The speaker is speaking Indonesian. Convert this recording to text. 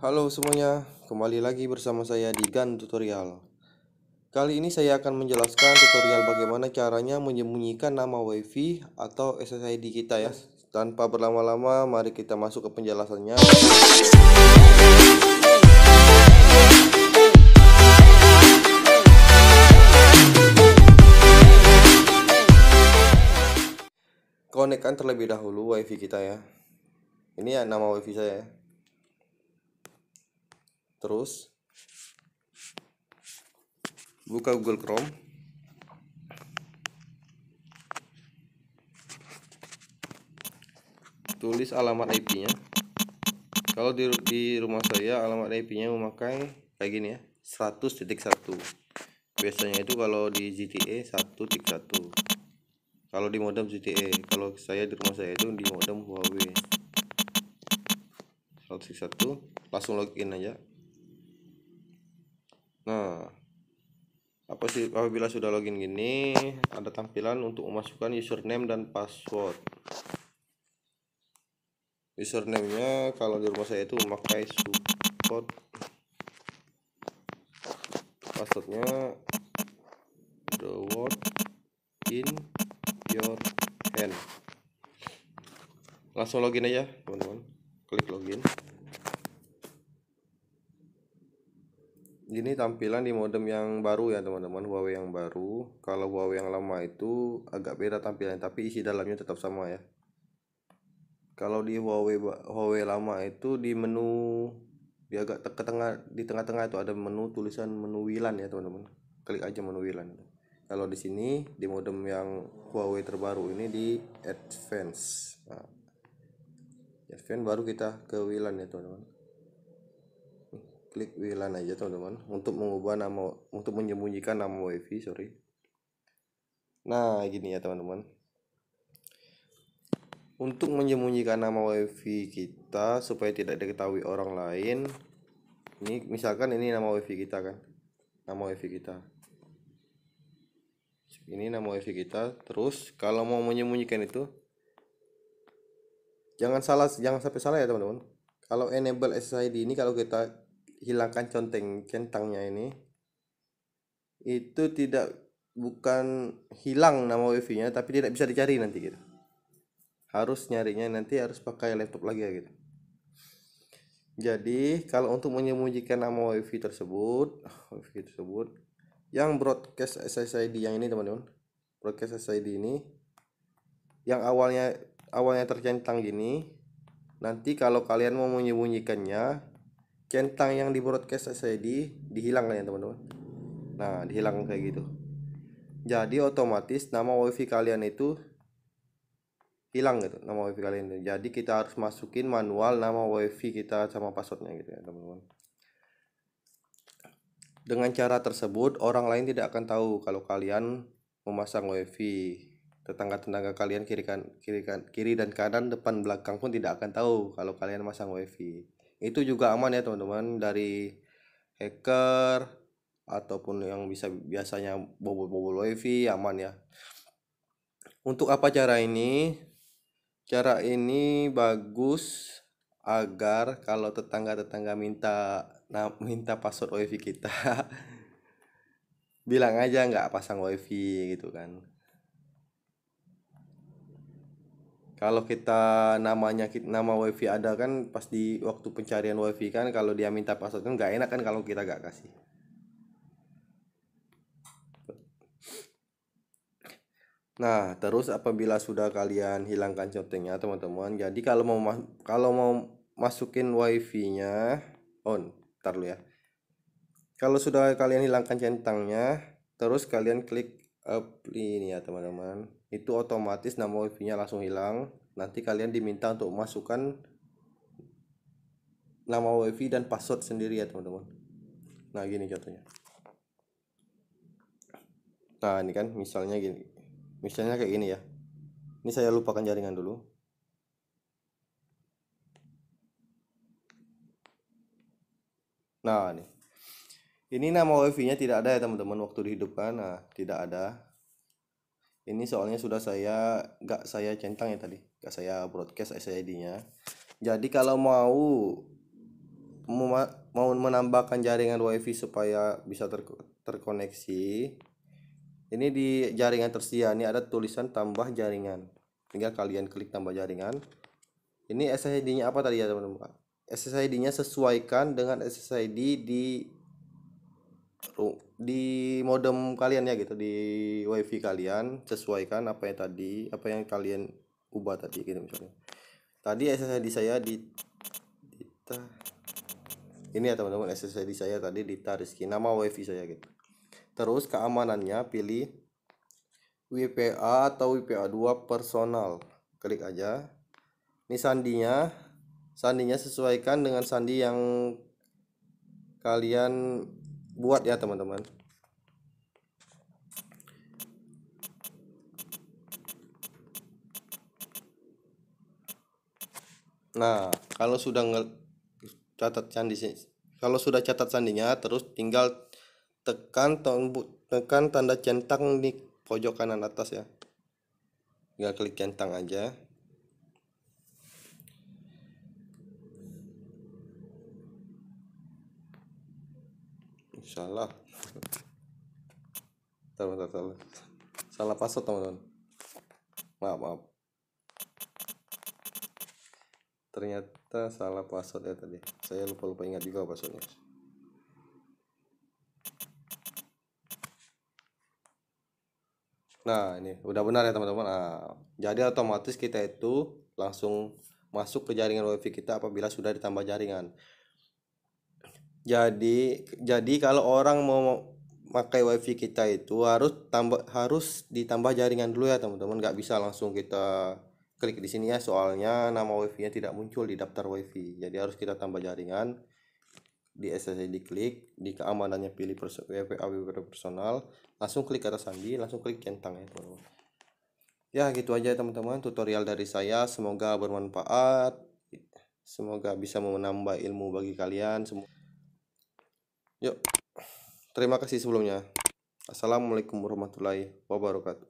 Halo semuanya, kembali lagi bersama saya di GAN Tutorial. Kali ini saya akan menjelaskan tutorial bagaimana caranya menyembunyikan nama WiFi atau SSID kita ya. Tanpa berlama-lama, mari kita masuk ke penjelasannya. Konekkan terlebih dahulu WiFi kita ya. Ini ya nama WiFi saya ya terus buka Google Chrome tulis alamat IP-nya kalau di, di rumah saya alamat IP-nya memakai kayak gini ya 100.1 biasanya itu kalau di GTA 1.1 kalau di modem GTA kalau saya di rumah saya itu di modem Huawei 101 langsung login aja Nah, apa sih apabila sudah login gini, ada tampilan untuk memasukkan username dan password. Username-nya kalau di rumah saya itu memakai support passwordnya the word in your hand langsung login aja ini tampilan di modem yang baru ya teman-teman Huawei yang baru kalau Huawei yang lama itu agak beda tampilan tapi isi dalamnya tetap sama ya kalau di Huawei Huawei lama itu di menu di agak ke tengah di tengah-tengah itu ada menu tulisan menu Wilan ya teman-teman klik aja menu Wilan. kalau di sini di modem yang Huawei terbaru ini di advance nah, advance baru kita ke Wilan ya teman-teman klik WLAN aja teman-teman untuk mengubah nama untuk menyembunyikan nama WiFi sorry nah gini ya teman-teman untuk menyembunyikan nama WiFi kita supaya tidak diketahui orang lain ini misalkan ini nama WiFi kita kan nama WiFi kita ini nama WiFi kita terus kalau mau menyembunyikan itu jangan salah jangan sampai salah ya teman-teman kalau enable SSID ini kalau kita hilangkan conteng centangnya ini itu tidak bukan hilang nama wifi nya tapi tidak bisa dicari nanti gitu harus nyarinya nanti harus pakai laptop lagi ya gitu jadi kalau untuk menyembunyikan nama wifi tersebut ah, wifi tersebut yang broadcast SSID yang ini teman-teman broadcast SSID ini yang awalnya awalnya tercentang gini nanti kalau kalian mau menyembunyikannya centang yang di broadcast di dihilangkan ya teman-teman nah dihilang kayak gitu jadi otomatis nama wifi kalian itu hilang gitu nama wifi kalian itu jadi kita harus masukin manual nama wifi kita sama passwordnya gitu ya teman-teman dengan cara tersebut orang lain tidak akan tahu kalau kalian memasang wifi tetangga-tetangga kalian kiri kan kiri kan kiri dan kanan depan belakang pun tidak akan tahu kalau kalian masang wifi itu juga aman ya teman-teman dari hacker ataupun yang bisa biasanya bobol-bobol wifi aman ya untuk apa cara ini cara ini bagus agar kalau tetangga-tetangga minta nah, minta password wifi kita bilang aja nggak pasang wifi gitu kan kalau kita namanya nama wifi ada kan pas di waktu pencarian wifi kan kalau dia minta password kan nggak enak kan kalau kita nggak kasih Nah, terus apabila sudah kalian hilangkan centengnya, teman-teman. Jadi kalau mau kalau mau masukin wifi-nya on, oh, ntar lu ya. Kalau sudah kalian hilangkan centangnya, terus kalian klik up ini ya, teman-teman itu otomatis nama wifi nya langsung hilang nanti kalian diminta untuk masukkan nama wifi dan password sendiri ya teman-teman nah gini contohnya nah ini kan misalnya gini misalnya kayak gini ya ini saya lupakan jaringan dulu nah ini ini nama wifi nya tidak ada ya teman-teman waktu dihidupkan nah tidak ada ini soalnya sudah saya gak saya centang ya tadi gak saya broadcast SID nya jadi kalau mau mau menambahkan jaringan wifi supaya bisa ter, terkoneksi ini di jaringan tersedia ini ada tulisan tambah jaringan tinggal kalian klik tambah jaringan ini SSID nya apa tadi ya teman-teman SSID nya sesuaikan dengan SSID di di modem kalian ya gitu di wifi kalian sesuaikan apa yang tadi apa yang kalian ubah tadi gitu misalnya tadi SSID saya di Dita ini ya teman-teman SSID saya tadi di Rizky nama wifi saya gitu terus keamanannya pilih WPA atau WPA2 personal klik aja ini sandinya sandinya sesuaikan dengan sandi yang kalian buat ya teman-teman Nah, kalau sudah catat candi kalau sudah catat sandinya terus tinggal tekan tombol tekan tanda centang di pojok kanan atas ya. Tinggal klik centang aja. salah salah salah salah salah password teman-teman maaf maaf ternyata salah password ya tadi saya lupa lupa ingat juga passwordnya nah ini udah benar ya teman-teman nah, jadi otomatis kita itu langsung masuk ke jaringan wifi kita apabila sudah ditambah jaringan jadi jadi kalau orang mau pakai wifi kita itu harus tambah harus ditambah jaringan dulu ya teman-teman Gak bisa langsung kita klik di sini ya soalnya nama wifi nya tidak muncul di daftar wifi jadi harus kita tambah jaringan di SSID diklik di keamanannya pilih perso personal langsung klik atas sandi langsung klik centang ya teman-teman ya gitu aja teman-teman tutorial dari saya semoga bermanfaat semoga bisa menambah ilmu bagi kalian semua Yuk, terima kasih sebelumnya. Assalamualaikum warahmatullahi wabarakatuh.